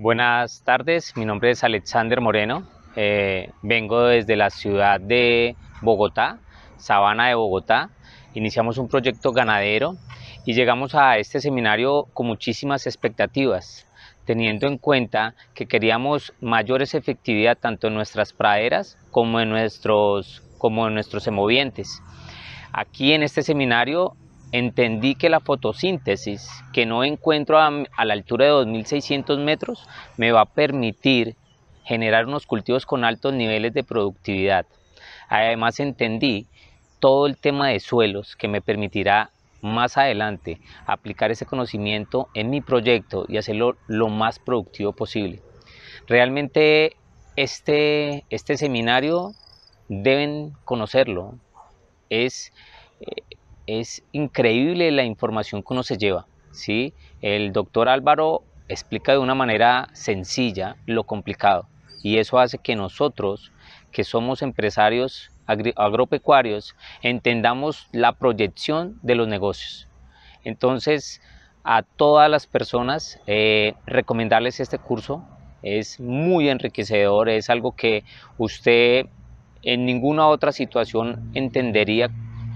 Buenas tardes, mi nombre es Alexander Moreno, eh, vengo desde la ciudad de Bogotá, Sabana de Bogotá, iniciamos un proyecto ganadero y llegamos a este seminario con muchísimas expectativas, teniendo en cuenta que queríamos mayores efectividad tanto en nuestras praderas como en nuestros, como en nuestros Aquí en este seminario entendí que la fotosíntesis, que no encuentro a, la altura de 2.600 metros, me va a permitir generar unos cultivos con altos niveles de productividad. Además entendí todo el tema de suelos que me permitirá más adelante aplicar ese conocimiento en mi proyecto y hacerlo lo más productivo posible. Realmente este, este seminario deben conocerlo. Es eh, es increíble la información que uno se lleva. ¿sí? El doctor Álvaro explica de una manera sencilla lo complicado y eso hace que nosotros, que somos empresarios agropecuarios, entendamos la proyección de los negocios. Entonces, a todas las personas eh, recomendarles este curso. Es muy enriquecedor, es algo que usted en ninguna otra situación entendería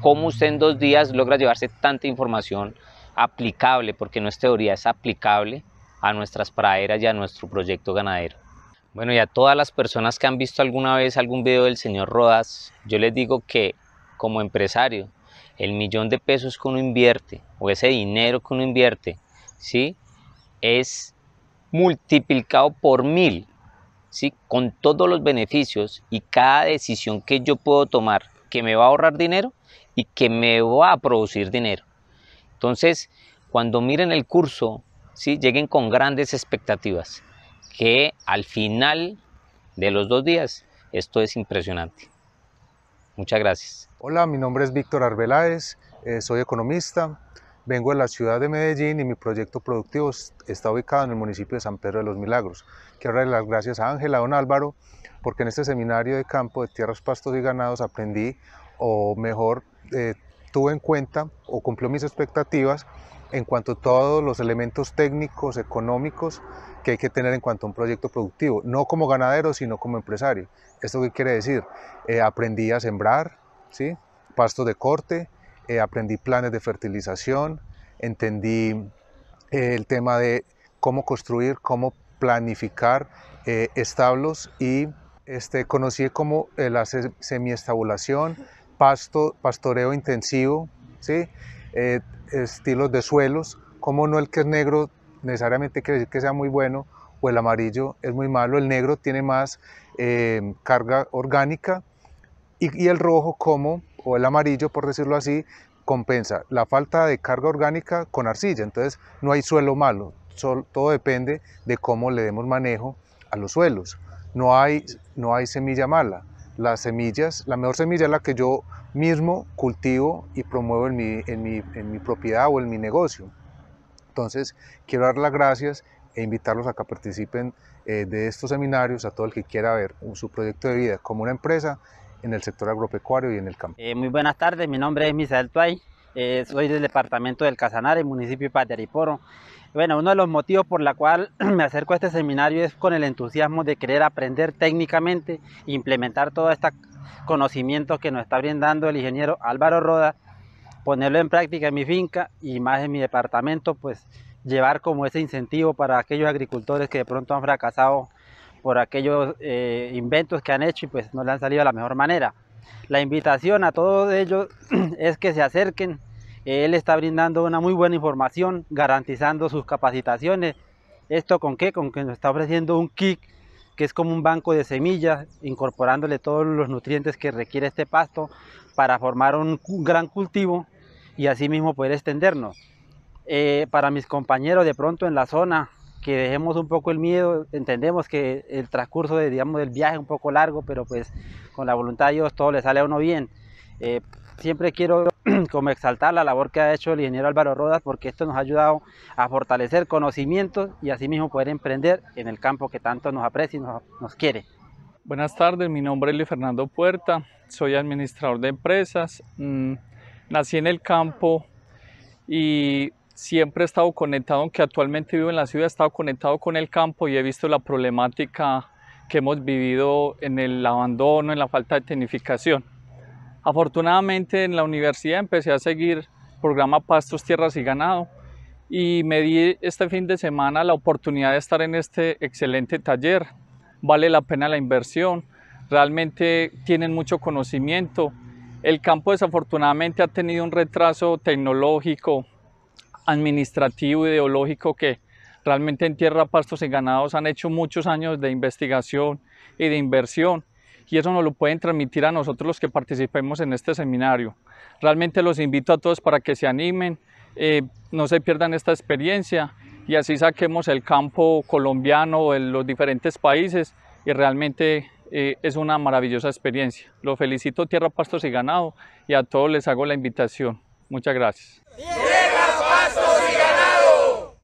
cómo usted en dos días logra llevarse tanta información aplicable, porque no es teoría, es aplicable a nuestras praderas y a nuestro proyecto ganadero. Bueno, y a todas las personas que han visto alguna vez algún video del señor Rodas, yo les digo que como empresario, el millón de pesos que uno invierte o ese dinero que uno invierte, ¿sí? Es multiplicado por mil, ¿sí? Con todos los beneficios y cada decisión que yo puedo tomar que me va a ahorrar dinero y que me va a producir dinero. Entonces, cuando miren el curso, lleguen con grandes expectativas, que al final de los dos días, esto es impresionante. Muchas gracias. Hola, mi nombre es Víctor Arbeláez, eh, soy economista, Vengo de la ciudad de Medellín y mi proyecto productivo está ubicado en el municipio de San Pedro de los Milagros. Quiero darle las gracias a Ángela, don Álvaro, porque en este seminario de campo de tierras, pastos y ganados aprendí, o mejor, eh, tuve en cuenta o cumplió mis expectativas en cuanto a todos los elementos técnicos, económicos que hay que tener en cuanto a un proyecto productivo, no como ganadero, sino como empresario. ¿Esto qué quiere decir? Eh, aprendí a sembrar, ¿sí? pastos de corte, eh, aprendí planes de fertilización, entendí eh, el tema de cómo construir, cómo planificar eh, establos y este, conocí como la semiestabulación, pasto, pastoreo intensivo, ¿sí? estilos de suelos, como no el que es negro necesariamente quiere decir que sea muy bueno o el amarillo es muy malo, el negro tiene más carga orgánica y, y el rojo como o el amarillo, por decirlo así, compensa la falta de carga orgánica con arcilla. Entonces no hay suelo malo, todo depende de cómo le demos manejo a los suelos. No hay, no hay semilla mala. Las semillas, la mejor semilla es la que yo mismo cultivo y promuevo en mi, en mi, propiedad o en mi negocio. Entonces, quiero dar las gracias e invitarlos a que participen eh, de estos seminarios, a todo el que quiera ver su proyecto de vida como una empresa en el sector agropecuario y en el campo. Eh, muy buenas tardes, mi nombre es Misael Tuay, eh, soy del departamento del Casanare, municipio de Pateriporo. Bueno, uno de los motivos por la cual me acerco a este seminario es con el entusiasmo de querer aprender técnicamente implementar todo este conocimiento que nos está brindando el ingeniero Álvaro Roda, ponerlo en práctica en mi finca y más en mi departamento, pues llevar como ese incentivo para aquellos agricultores que de pronto han fracasado por aquellos eh, inventos que han hecho y pues no le han salido de la mejor manera. La invitación a todos ellos es que se acerquen. Él está brindando una muy buena información, garantizando sus capacitaciones. ¿Esto con qué? Con que nos está ofreciendo un kit que es como un banco de semillas, incorporándole todos los nutrientes que requiere este pasto para formar un gran cultivo y así mismo poder extendernos. Eh, para mis compañeros de pronto en la zona que dejemos un poco el miedo, entendemos que el transcurso de, digamos, del viaje es un poco largo, pero pues con la voluntad de Dios todo le sale a uno bien. Eh, siempre quiero como exaltar la labor que ha hecho el ingeniero Álvaro Rodas porque esto nos ha ayudado a fortalecer conocimientos y asimismo poder emprender en el campo que tanto nos aprecia y nos, quiere. Buenas tardes, mi nombre es Luis Fernando Puerta, soy administrador de empresas, mm, nací en el campo y siempre he estado conectado, aunque actualmente vivo en la ciudad, he estado conectado con el campo y he visto la problemática que hemos vivido en el abandono, en la falta de tecnificación. Afortunadamente en la universidad empecé a seguir programa Pastos, Tierras y Ganado y me di este fin de semana la oportunidad de estar en este excelente taller. Vale la pena la inversión, realmente tienen mucho conocimiento. El campo desafortunadamente ha tenido un retraso tecnológico, administrativo, ideológico que realmente en Tierra Pastos y Ganados han hecho muchos años de investigación y de inversión y eso nos lo pueden transmitir a nosotros los que participemos en este seminario. Realmente los invito a todos para que se animen, eh, no se pierdan esta experiencia y así saquemos el campo colombiano en los diferentes países y realmente eh, es una maravillosa experiencia. lo felicito Tierra Pastos y Ganado y a todos les hago la invitación. Muchas gracias.